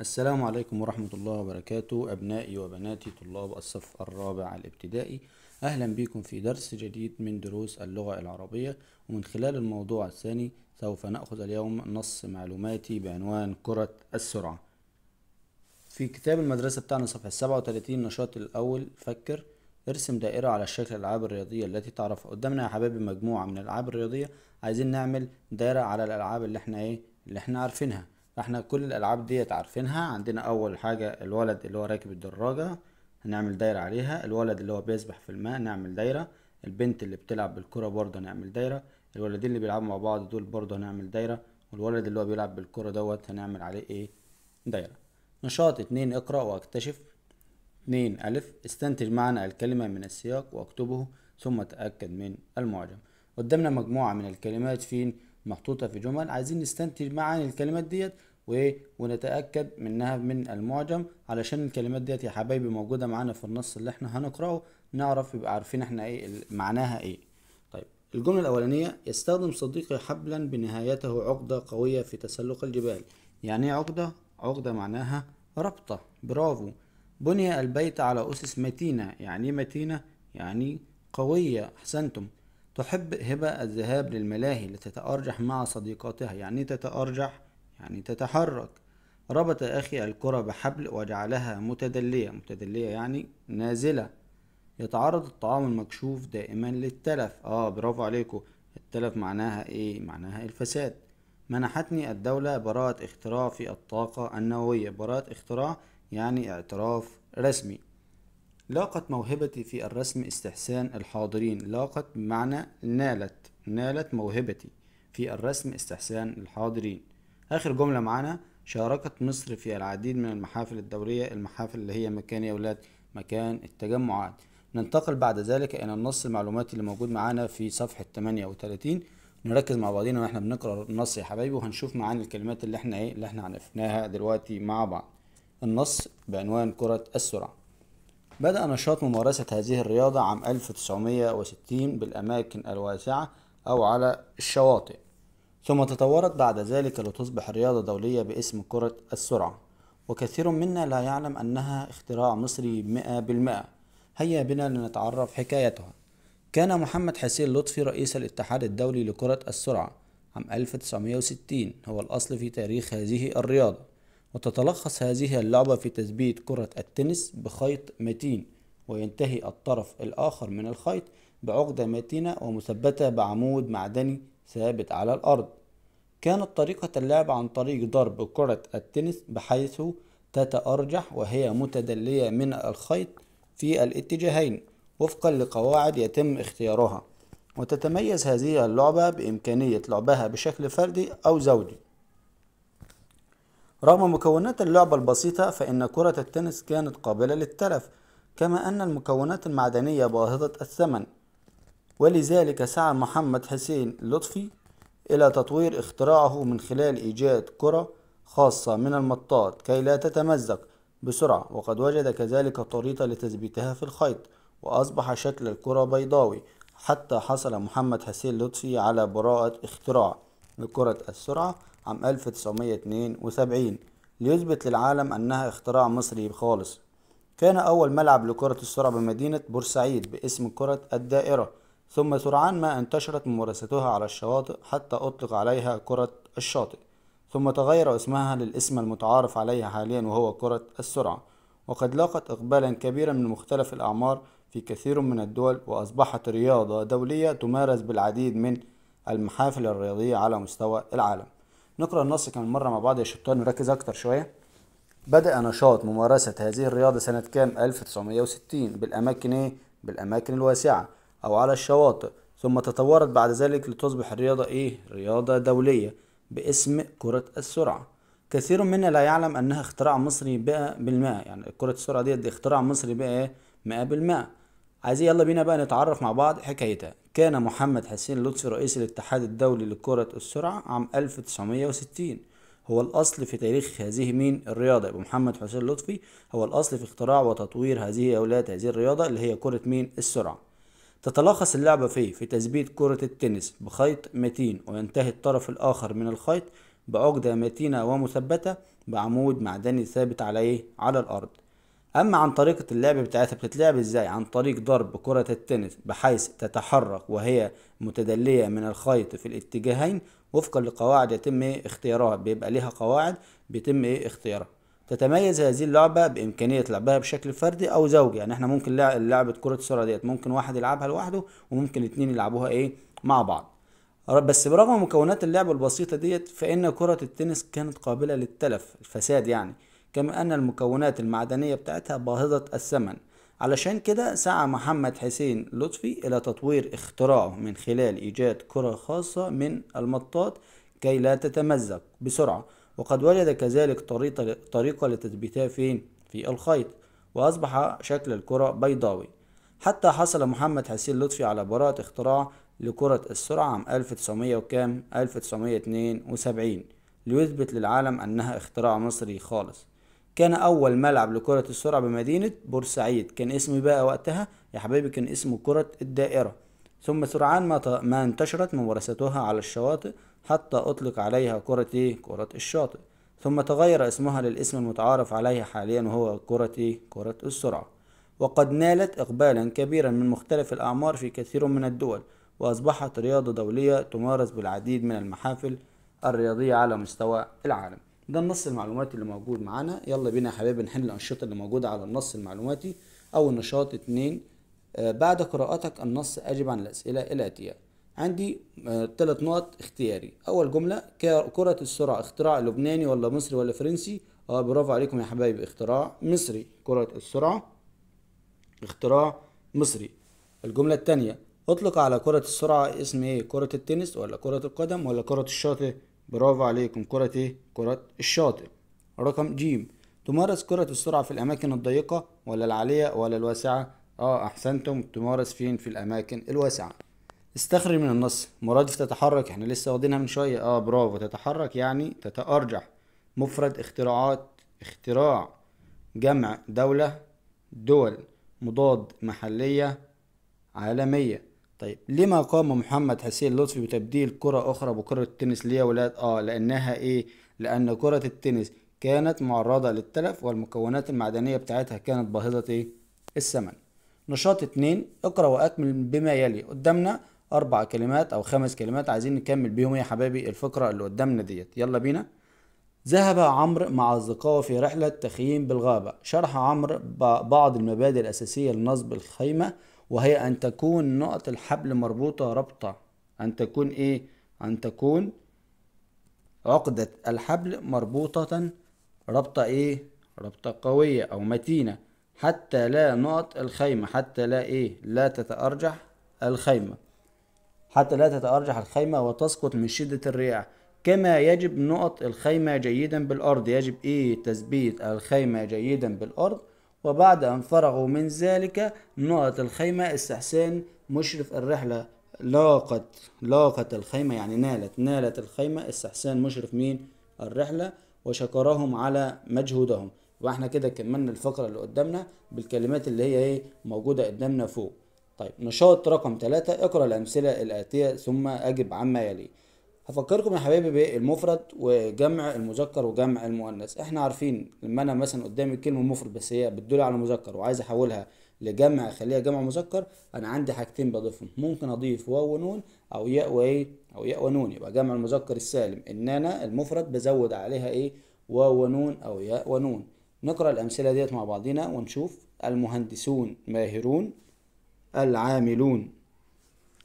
السلام عليكم ورحمة الله وبركاته أبنائي وبناتي طلاب الصف الرابع الابتدائي أهلا بكم في درس جديد من دروس اللغة العربية ومن خلال الموضوع الثاني سوف نأخذ اليوم نص معلوماتي بعنوان كرة السرعة في كتاب المدرسة بتاعنا صفحة 37 النشاط الأول فكر ارسم دائرة على شكل الألعاب الرياضية التي تعرفها قدامنا يا حبايبي مجموعة من الألعاب الرياضية عايزين نعمل دائرة على الألعاب اللي احنا ايه اللي احنا عارفينها احنا كل الالعاب ديت عارفينها عندنا اول حاجه الولد اللي هو راكب الدراجه هنعمل دايره عليها الولد اللي هو بيسبح في الماء نعمل دايره البنت اللي بتلعب بالكره برضه هنعمل دايره الولدين اللي بيلعبوا مع بعض دول برضه هنعمل دايره والولد اللي هو بيلعب بالكره دوت هنعمل عليه ايه دايره نشاط اتنين اقرا واكتشف اتنين الف استنتج معنى الكلمه من السياق واكتبه ثم تاكد من المعجم قدامنا مجموعه من الكلمات فين محطوطة في جمل عايزين نستنتج معا الكلمات ديت وايه ونتاكد منها من المعجم علشان الكلمات ديت يا حبايبي موجوده معانا في النص اللي احنا هنقراه نعرف يبقى عارفين احنا ايه معناها ايه طيب الجمله الاولانيه يستخدم صديقي حبلا بنهايته عقده قويه في تسلق الجبال يعني ايه عقده عقده معناها ربطه برافو بني البيت على اسس متينه يعني إيه متينه يعني قويه احسنتم تحب هبة الذهاب للملاهي لتتأرجح مع صديقاتها يعني تتأرجح يعني تتحرك ربط أخي الكرة بحبل وجعلها متدلية متدلية يعني نازلة يتعرض الطعام المكشوف دائما للتلف اه برافو عليكو التلف معناها ايه معناها الفساد منحتني الدولة براءة اختراع في الطاقة النووية براءة اختراع يعني اعتراف رسمي لاقت موهبتي في الرسم استحسان الحاضرين لاقت بمعنى نالت نالت موهبتي في الرسم استحسان الحاضرين آخر جملة معانا شاركت مصر في العديد من المحافل الدورية المحافل اللي هي مكان يا ولاد مكان التجمعات ننتقل بعد ذلك إلى النص المعلوماتي اللي موجود معانا في صفحة 38 نركز مع بعضينا واحنا بنقرا النص يا حبايبي وهنشوف معاني الكلمات اللي احنا ايه اللي احنا عرفناها دلوقتي مع بعض النص بعنوان كرة السرعة بدأ نشاط ممارسة هذه الرياضة عام 1960 بالأماكن الواسعة أو على الشواطئ ثم تطورت بعد ذلك لتصبح رياضة دولية باسم كرة السرعة وكثير منا لا يعلم أنها اختراع مصري مئة بالمئة هيا بنا لنتعرف حكايتها كان محمد حسين لطفي رئيس الاتحاد الدولي لكرة السرعة عام 1960 هو الأصل في تاريخ هذه الرياضة وتتلخص هذه اللعبة في تثبيت كرة التنس بخيط متين وينتهي الطرف الآخر من الخيط بعقدة متينة ومثبتة بعمود معدني ثابت على الأرض كانت طريقة اللعب عن طريق ضرب كرة التنس بحيث تتأرجح وهي متدلية من الخيط في الاتجاهين وفقا لقواعد يتم اختيارها وتتميز هذه اللعبة بإمكانية لعبها بشكل فردي أو زوجي رغم مكونات اللعبة البسيطة فإن كرة التنس كانت قابلة للتلف كما أن المكونات المعدنية باهظة الثمن ولذلك سعى محمد حسين لطفي إلى تطوير اختراعه من خلال إيجاد كرة خاصة من المطاط كي لا تتمزق بسرعة وقد وجد كذلك طريقة لتثبيتها في الخيط وأصبح شكل الكرة بيضاوي حتى حصل محمد حسين لطفي على براءة اختراع لكرة السرعة عام 1972 ليثبت للعالم أنها اختراع مصري خالص كان أول ملعب لكرة السرعة بمدينة بورسعيد باسم كرة الدائرة ثم سرعان ما انتشرت ممارستها على الشواطئ حتى أطلق عليها كرة الشاطئ ثم تغير اسمها للاسم المتعارف عليه حاليا وهو كرة السرعة وقد لاقت إقبالا كبيرا من مختلف الأعمار في كثير من الدول وأصبحت رياضة دولية تمارس بالعديد من المحافل الرياضية على مستوى العالم نقرأ النص كمان مرة مع بعض يا شطار نركز أكتر شوية بدأ نشاط ممارسة هذه الرياضة سنة كام 1960 بالأماكن إيه؟ بالأماكن الواسعة أو على الشواطئ ثم تطورت بعد ذلك لتصبح الرياضة إيه؟ رياضة دولية باسم كرة السرعة كثير منا لا يعلم أنها اختراع مصري بقى بالماء يعني كرة السرعة ديت دي اختراع مصري بقى إيه؟ مئة بالمئة عايزين يلا بينا بقى نتعرف مع بعض حكايتها كان محمد حسين لطفي رئيس الاتحاد الدولي لكرة السرعة عام 1960 هو الأصل في تاريخ هذه مين الرياضة يبقى محمد حسين لطفي هو الأصل في اختراع وتطوير هذه أولاد هذه الرياضة اللي هي كرة مين السرعة تتلخص اللعبة في في تثبيت كرة التنس بخيط متين وينتهي الطرف الآخر من الخيط بعقدة متينة ومثبتة بعمود معدني ثابت عليه إيه؟ على الأرض اما عن طريقه اللعب بتاعتها بتتلعب ازاي عن طريق ضرب كره التنس بحيث تتحرك وهي متدليه من الخيط في الاتجاهين وفقا لقواعد يتم اختيارها بيبقى ليها قواعد بيتم ايه اختيارها تتميز هذه اللعبة بإمكانية لعبها بشكل فردي أو زوجي يعني احنا ممكن لعبة كرة السرعة ديت ممكن واحد يلعبها لوحده وممكن اتنين يلعبوها ايه مع بعض بس برغم مكونات اللعبة البسيطة ديت فإن كرة التنس كانت قابلة للتلف الفساد يعني كما أن المكونات المعدنية بتاعتها باهظة الثمن علشان كده سعى محمد حسين لطفي إلى تطوير اختراعه من خلال إيجاد كرة خاصة من المطاط كي لا تتمزق بسرعة وقد وجد كذلك طريقة, طريقة لتثبيتها فين؟ في الخيط وأصبح شكل الكرة بيضاوي حتى حصل محمد حسين لطفي على براءة اختراع لكرة السرعة عام 1900 وكام 1972 ليثبت للعالم أنها اختراع مصري خالص كان أول ملعب لكرة السرعة بمدينة بورسعيد كان اسمه بقى وقتها يا حبيبي كان اسمه كرة الدائرة ثم سرعان ما, ما انتشرت ممارستها على الشواطئ حتى أطلق عليها كرة إيه؟ كرة الشاطئ ثم تغير اسمها للاسم المتعارف عليه حاليا وهو كرة إيه؟ كرة السرعة وقد نالت إقبالا كبيرا من مختلف الأعمار في كثير من الدول وأصبحت رياضة دولية تمارس بالعديد من المحافل الرياضية على مستوى العالم ده النص المعلوماتي اللي موجود معانا يلا بينا يا حبايبي نحل الانشطه اللي موجوده على النص المعلوماتي اول نشاط اتنين آه، بعد قراءتك النص اجب عن الاسئله الاتيه عندي ثلاث آه، نقط اختياري اول جمله كره السرعه اختراع لبناني ولا مصري ولا فرنسي اه برافو عليكم يا حبايبي اختراع مصري كره السرعه اختراع مصري الجمله الثانيه اطلق على كره السرعه اسم ايه كره التنس ولا كره القدم ولا كره الشاطئ برافو عليكم كرة ايه؟ كرة الشاطئ رقم ج تمارس كرة السرعة في الأماكن الضيقة ولا العالية ولا الواسعة؟ اه أحسنتم تمارس فين في الأماكن الواسعة استخرج من النص مرادف تتحرك احنا لسه واخدينها من شوية اه برافو تتحرك يعني تتأرجح مفرد اختراعات اختراع جمع دولة دول مضاد محلية عالمية طيب لما قام محمد حسين لطفي بتبديل كرة أخرى بكرة التنس ليه ولاد آه لأنها إيه؟ لأن كرة التنس كانت معرضة للتلف والمكونات المعدنية بتاعتها كانت باهظة إيه؟ الثمن نشاط اتنين اقرأ وأكمل بما يلي قدامنا أربع كلمات أو خمس كلمات عايزين نكمل بيهم يا حبايبي الفقرة اللي قدامنا ديت يلا بينا ذهب عمرو مع أصدقائه في رحلة تخييم بالغابة شرح عمرو بعض المبادئ الأساسية لنصب الخيمة وهي أن تكون نقط الحبل مربوطة ربطة أن تكون إيه؟ أن تكون عقدة الحبل مربوطة ربطة إيه؟ ربطة قوية أو متينة حتى لا نقط الخيمة حتى لا إيه؟ لا تتأرجح الخيمة حتى لا تتأرجح الخيمة وتسقط من شدة الرياح كما يجب نقط الخيمة جيدا بالأرض يجب إيه تثبيت الخيمة جيدا بالأرض وبعد أن فرغوا من ذلك نقط الخيمة استحسان مشرف الرحلة لاقت لاقت الخيمة يعني نالت نالت الخيمة استحسان مشرف مين الرحلة وشكرهم على مجهودهم واحنا كده كملنا الفقرة اللي قدامنا بالكلمات اللي هي ايه موجودة قدامنا فوق طيب نشاط رقم ثلاثة اقرأ الأمثلة الآتية ثم أجب عما يلي هفكركم يا حبايبي بالمفرد وجمع المذكر وجمع المؤنث احنا عارفين لما انا مثلا قدامي الكلمه مفرد بس هي بتدل على مذكر وعايز احولها لجمع اخليها جمع مذكر انا عندي حاجتين بضيفهم ممكن اضيف واو ونون او ياء وايه او ياء ونون يبقى جمع المذكر السالم ان انا المفرد بزود عليها ايه واو ونون او ياء ونون نقرا الامثله ديت مع بعضينا ونشوف المهندسون ماهرون العاملون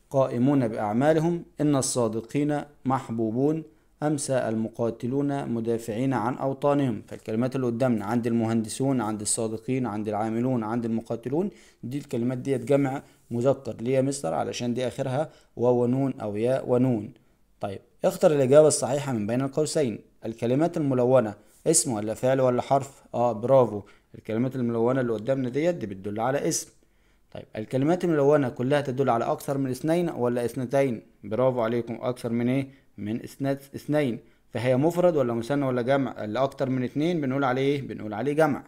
قائمون بأعمالهم إن الصادقين محبوبون أمسى المقاتلون مدافعين عن أوطانهم فالكلمات اللي قدامنا عند المهندسون عند الصادقين عند العاملون عند المقاتلون دي الكلمات ديت جمع مذكر ليه يا مستر علشان دي آخرها واو ونون أو ياء ونون طيب اختر الإجابة الصحيحة من بين القوسين الكلمات الملونة اسم ولا فعل ولا حرف اه برافو الكلمات الملونة اللي قدامنا ديت دي بتدل على اسم طيب الكلمات الملونة كلها تدل على أكثر من اثنين ولا اثنتين برافو عليكم أكثر من إيه من اثنين فهي مفرد ولا مثنى ولا جمع اللي أكثر من اثنين بنقول عليه إيه بنقول عليه جمع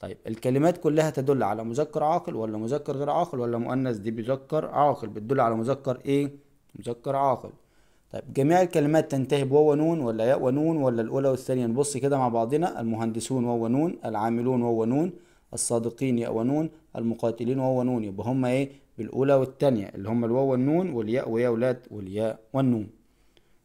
طيب الكلمات كلها تدل على مذكر عاقل ولا مذكر غير عاقل ولا مؤنث دي بيذكر عاقل بتدل على مذكر إيه مذكر عاقل طيب جميع الكلمات تنتهي بواو نون ولا ياء ونون ولا الأولى والثانية نبص كده مع بعضنا المهندسون واو نون العاملون واو نون الصادقين ياء ونون المقاتلين واو ونون يبقى هم ايه بالأولى والثانيه اللي هم الواو والنون والياء ويا ولاد والياء والنون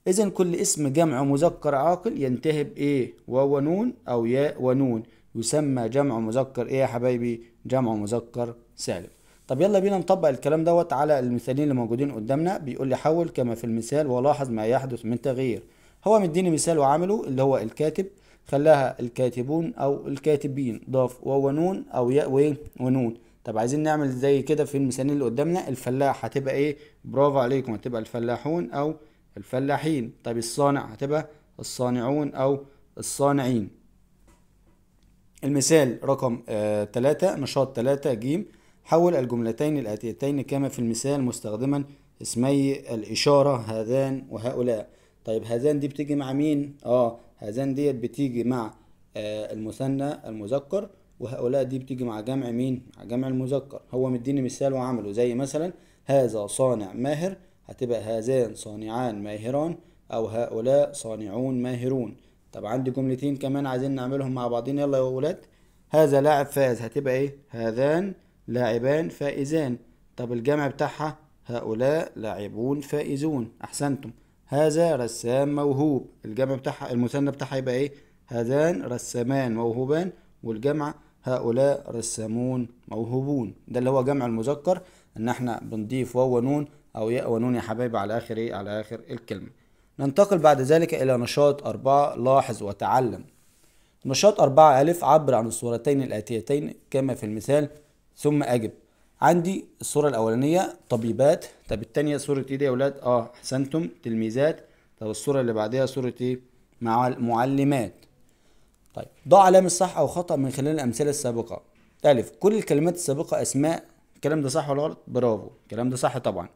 إذا كل اسم جمع مذكر عاقل ينتهي بإيه واو ونون أو ياء ونون يسمى جمع مذكر إيه يا حبايبي جمع مذكر سالم طب يلا بينا نطبق الكلام دوت على المثالين اللي موجودين قدامنا بيقول لي حول كما في المثال ولاحظ ما يحدث من تغيير هو مديني مثال وعامله اللي هو الكاتب خلاها الكاتبون او الكاتبين ضاف و ونون او ياء ونون طب عايزين نعمل زي كده في المثالين اللي قدامنا الفلاح هتبقى ايه برافو عليكم هتبقى الفلاحون او الفلاحين طب الصانع هتبقى الصانعون او الصانعين المثال رقم آه نشاط ثلاثة ج حول الجملتين الآتيتين كما في المثال مستخدما اسمي الإشارة هذان وهؤلاء طيب هذان دي بتيجي مع مين؟ اه هذان ديت بتيجي مع آه، المثنى المذكر وهؤلاء دي بتيجي مع جمع مين مع جمع المذكر هو مديني مثال وعمله زي مثلا هذا صانع ماهر هتبقى هذان صانعان ماهران او هؤلاء صانعون ماهرون طب عندي جملتين كمان عايزين نعملهم مع بعضين يلا يا ولاد هذا لاعب فاز هتبقى ايه هذان لاعبان فائزان طب الجمع بتاعها هؤلاء لاعبون فائزون احسنتم هذا رسام موهوب الجمع بتاعها المثنى بتاعها يبقى ايه هذان رسامان موهوبان والجمع هؤلاء رسامون موهوبون ده اللي هو جمع المذكر ان احنا بنضيف واو ونون او ياء ونون يا حبايبي على اخر ايه على اخر الكلمه ننتقل بعد ذلك الى نشاط أربعة لاحظ وتعلم نشاط أربعة ألف عبر عن الصورتين الآتيتين كما في المثال ثم أجب عندي الصورة الأولانية طبيبات طب التانية صورة إيه دي يا ولاد؟ أه أحسنتم تلميذات طب الصورة اللي بعدها صورة إيه؟ معلمات طيب ضع علامة صح أو خطأ من خلال الأمثلة السابقة ألف كل الكلمات السابقة أسماء الكلام ده صح ولا غلط؟ برافو الكلام ده صح طبعا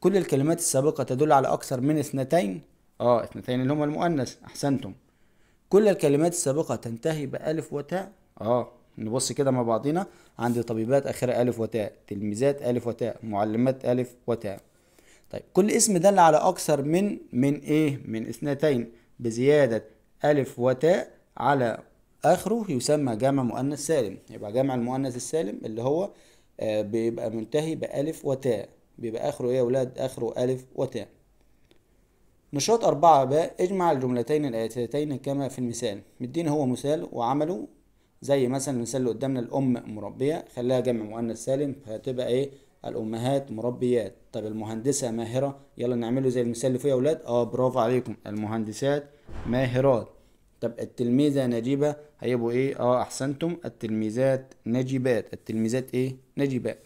كل الكلمات السابقة تدل على أكثر من اثنتين اه اثنتين اللي هما المؤنث أحسنتم كل الكلمات السابقة تنتهي بألف وتاء اه نبص كده مع بعضينا عندي طبيبات اخرها الف وتاء تلميذات الف وتاء معلمات الف وتاء طيب كل اسم دل على اكثر من من ايه من اثنتين بزياده الف وتاء على اخره يسمى جمع مؤنث سالم يبقى جمع المؤنث السالم اللي هو آه بيبقى منتهي بالف وتاء بيبقى اخره ايه يا ولاد اخره الف وتاء نشاط أربعة باء اجمع الجملتين الآتيتين كما في المثال مديني هو مثال وعمله زي مثلا المثال اللي قدامنا الام مربيه خليها جمع مؤنث سالم فهتبقى ايه الامهات مربيات طب المهندسه ماهره يلا نعمله زي المثال اللي فيه يا اولاد اه برافو عليكم المهندسات ماهرات طب التلميذه نجيبه هيبقوا ايه اه احسنتم التلميذات نجيبات التلميذات ايه نجيبات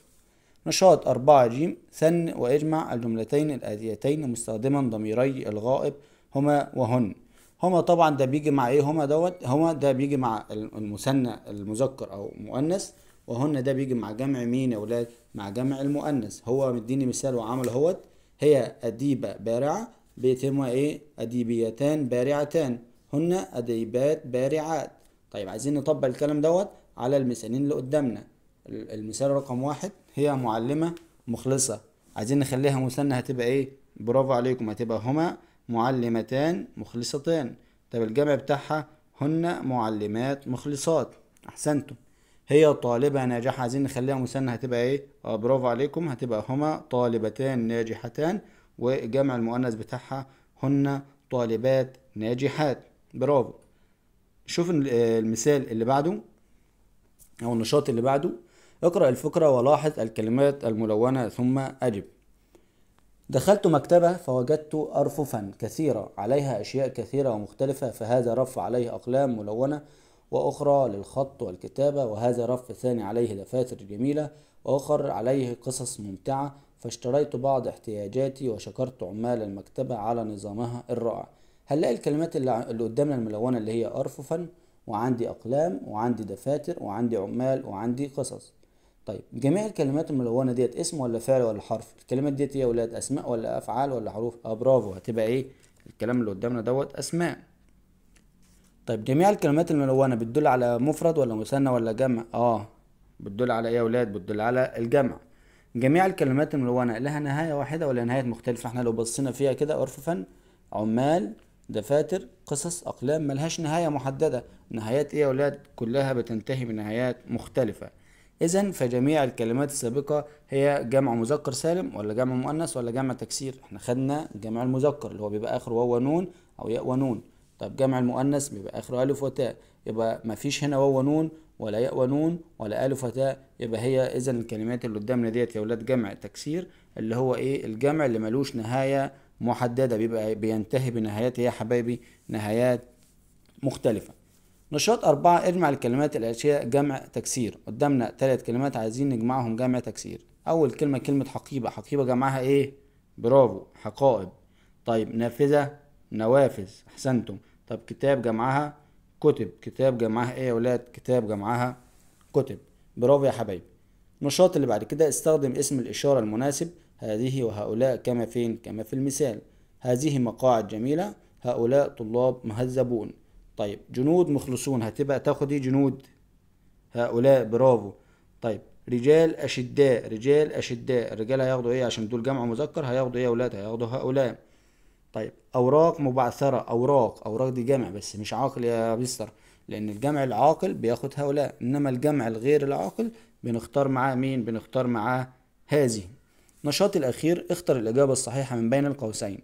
نشاط أربعة جيم ثن واجمع الجملتين الآتيتين مستخدما ضميري الغائب هما وهن هما طبعا ده بيجي مع ايه هما دوت هما ده بيجي مع المثنى المذكر او مؤنث وهن ده بيجي مع جمع مين يا اولاد مع جمع المؤنث هو مديني مثال وعمل اهوت هي اديبه بارعه بيتمها ايه اديبيتان بارعتان هن اديبات بارعات طيب عايزين نطبق الكلام دوت على المثالين اللي قدامنا المثال رقم واحد هي معلمه مخلصه عايزين نخليها مثنى هتبقى ايه برافو عليكم هتبقى هما معلمتان مخلصتان طب الجمع بتاعها هن معلمات مخلصات احسنتم هي طالبة ناجحة عايزين نخليها مثنى هتبقى ايه آه برافو عليكم هتبقى هما طالبتان ناجحتان وجمع المؤنث بتاعها هن طالبات ناجحات برافو شوف آه، المثال اللي بعده او النشاط اللي بعده اقرأ الفقرة ولاحظ الكلمات الملونة ثم أجب دخلت مكتبه فوجدت أرففا كثيرة عليها أشياء كثيرة ومختلفة فهذا رف عليه أقلام ملونة وأخرى للخط والكتابة وهذا رف ثاني عليه دفاتر جميلة وآخر عليه قصص ممتعة فاشتريت بعض احتياجاتي وشكرت عمال المكتبة على نظامها الرائع هنلاقي الكلمات اللي قدامنا الملونة اللي هي أرففا وعندي أقلام وعندي دفاتر وعندي عمال وعندي قصص طيب جميع الكلمات الملونه ديت اسم ولا فعل ولا حرف الكلمات ديت ايه يا اولاد اسماء ولا افعال ولا حروف اه برافو هتبقى ايه الكلام اللي قدامنا دوت اسماء طيب جميع الكلمات الملونه بتدل على مفرد ولا مثنى ولا جمع اه بتدل على ايه يا اولاد بتدل على الجمع جميع الكلمات الملونه لها نهايه واحده ولا نهايات مختلفه احنا لو بصينا فيها كده ارففا فن عمال دفاتر قصص اقلام ملهاش نهايه محدده نهايات ايه يا اولاد كلها بتنتهي بنهايات مختلفه إذا فجميع الكلمات السابقة هي جمع مذكر سالم ولا جمع مؤنث ولا جمع تكسير احنا خدنا جمع المذكر اللي هو بيبقى آخره واو نون أو ياء ونون طب جمع المؤنث بيبقى آخره ألف وتاء يبقى مفيش هنا واو ونون ولا ياء ونون ولا ألف وتاء يبقى هي إذا الكلمات اللي قدامنا ديت يا ولاد جمع تكسير اللي هو إيه الجمع اللي ملوش نهاية محددة بيبقى بينتهي بنهايات يا حبايبي نهايات مختلفة نشاط أربعة اجمع الكلمات الآتية جمع تكسير قدامنا تلات كلمات عايزين نجمعهم جمع تكسير أول كلمة كلمة حقيبة حقيبة جمعها إيه؟ برافو حقائب طيب نافذة نوافذ أحسنتم طب كتاب جمعها كتب كتاب جمعها إيه يا ولاد؟ كتاب جمعها كتب برافو يا حبايبي النشاط اللي بعد كده استخدم اسم الإشارة المناسب هذه وهؤلاء كما فين؟ كما في المثال هذه مقاعد جميلة هؤلاء طلاب مهذبون طيب جنود مخلصون هتبقى تاخد ايه جنود هؤلاء برافو طيب رجال اشداء رجال اشداء الرجال هياخدوا ايه عشان دول جمع مذكر هياخدوا ايه اولاد هياخدوا هؤلاء طيب اوراق مبعثره اوراق اوراق دي جمع بس مش عاقل يا مستر لان الجمع العاقل بياخد هؤلاء انما الجمع الغير العاقل بنختار معاه مين بنختار معاه هذه نشاط الاخير اختر الاجابه الصحيحه من بين القوسين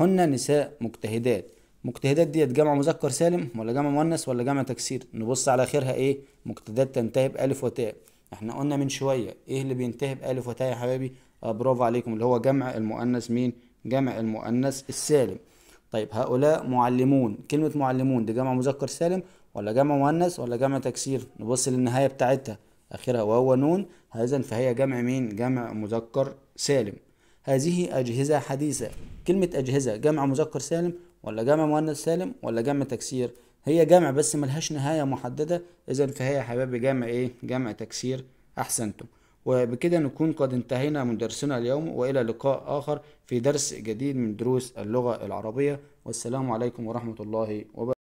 هن نساء مجتهدات مجتهدات ديت جمع مذكر سالم ولا جمع مؤنث ولا جمع تكسير نبص على اخرها ايه مجتهدات تنتهي بالف وتاء احنا قلنا من شويه ايه اللي بينتهي بالف وتاء يا حبايبي آه برافو عليكم اللي هو جمع المؤنث مين جمع المؤنث السالم طيب هؤلاء معلمون كلمه معلمون دي جمع مذكر سالم ولا جمع مؤنث ولا جمع تكسير نبص للنهايه بتاعتها اخرها وهو نون اذا فهي جمع مين جمع مذكر سالم هذه اجهزه حديثه كلمه اجهزه جمع مذكر سالم ولا جمع مؤنث سالم ولا جمع تكسير هي جمع بس ملهاش نهاية محددة إذا فهي يا حبايبي جمع إيه جمع تكسير أحسنتم وبكده نكون قد انتهينا من درسنا اليوم وإلى لقاء آخر في درس جديد من دروس اللغة العربية والسلام عليكم ورحمة الله وبركاته